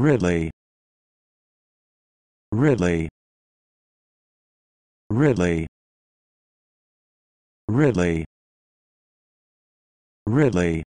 Ridley Ridley Ridley Ridley Ridley